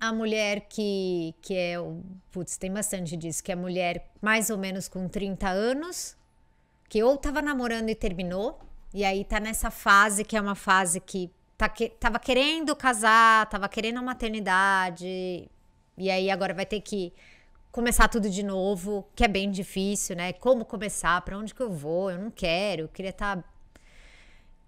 a mulher que, que é. Putz, tem bastante disso, que é a mulher mais ou menos com 30 anos, que ou tava namorando e terminou, e aí tá nessa fase que é uma fase que tá que, tava querendo casar, tava querendo a maternidade, e aí agora vai ter que começar tudo de novo, que é bem difícil, né? Como começar? Para onde que eu vou? Eu não quero, eu queria estar tá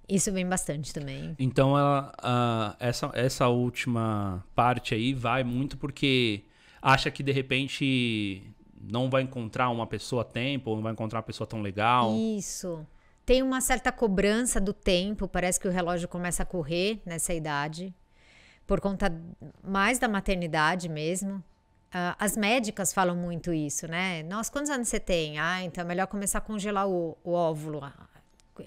isso vem bastante também. Então, ela, essa, essa última parte aí vai muito porque acha que de repente não vai encontrar uma pessoa a tempo, ou não vai encontrar uma pessoa tão legal. Isso. Tem uma certa cobrança do tempo, parece que o relógio começa a correr nessa idade, por conta mais da maternidade mesmo. Uh, as médicas falam muito isso, né? Nossa, quantos anos você tem? Ah, então é melhor começar a congelar o, o óvulo,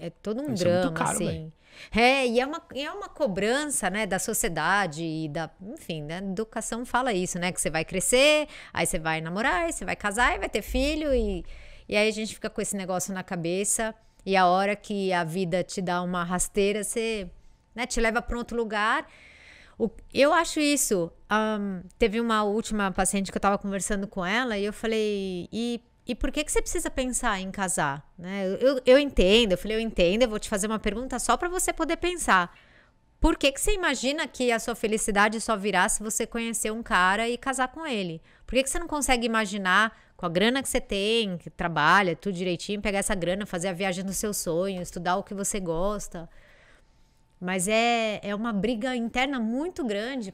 é todo um Isso é drama, é caro, assim. Véio. É, e é uma, é uma cobrança, né, da sociedade e da, enfim, da né, educação fala isso, né, que você vai crescer, aí você vai namorar, aí você vai casar e vai ter filho e, e aí a gente fica com esse negócio na cabeça e a hora que a vida te dá uma rasteira, você, né, te leva para outro lugar. O, eu acho isso. Um, teve uma última paciente que eu estava conversando com ela e eu falei, e e por que, que você precisa pensar em casar? Né? Eu, eu entendo, eu falei, eu entendo, eu vou te fazer uma pergunta só para você poder pensar. Por que, que você imagina que a sua felicidade só virá se você conhecer um cara e casar com ele? Por que, que você não consegue imaginar, com a grana que você tem, que trabalha, tudo direitinho, pegar essa grana, fazer a viagem dos seus sonhos, estudar o que você gosta? Mas é, é uma briga interna muito grande